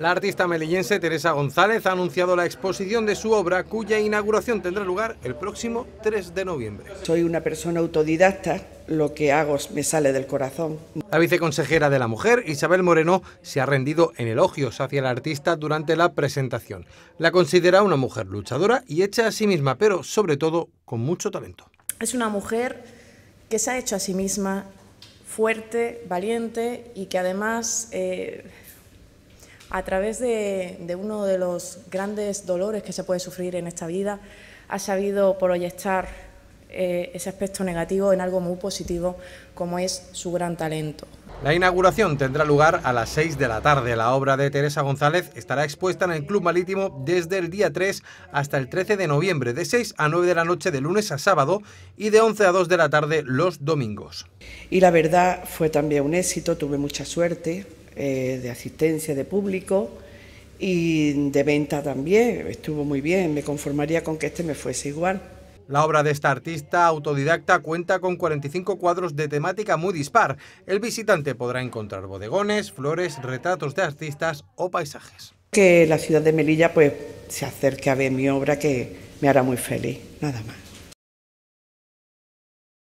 La artista melillense Teresa González ha anunciado la exposición de su obra, cuya inauguración tendrá lugar el próximo 3 de noviembre. Soy una persona autodidacta, lo que hago me sale del corazón. La viceconsejera de la Mujer, Isabel Moreno, se ha rendido en elogios hacia la artista durante la presentación. La considera una mujer luchadora y hecha a sí misma, pero sobre todo con mucho talento. Es una mujer que se ha hecho a sí misma fuerte, valiente y que además... Eh, a través de, uno de los grandes dolores que se puede sufrir en esta vida, ha sabido proyectar eh, ese aspecto negativo en algo muy positivo, como es su gran talento. La inauguración tendrá lugar a las 6 de la tarde. La obra de Teresa González estará expuesta en el Club Marítimo desde el día 3 hasta el 13 de noviembre, de 6 a 9 de la noche de lunes a sábado y de 11 a 2 de la tarde los domingos. Y la verdad fue también un éxito, tuve mucha suerte, eh, de asistencia de público y de venta también. Estuvo muy bien, me conformaría con que este me fuese igual. La obra de esta artista autodidacta cuenta con 45 cuadros de temática muy dispar. El visitante podrá encontrar bodegones, flores, retratos de artistas o paisajes. Que la ciudad de Melilla pues se acerque a ver mi obra que me hará muy feliz, nada más.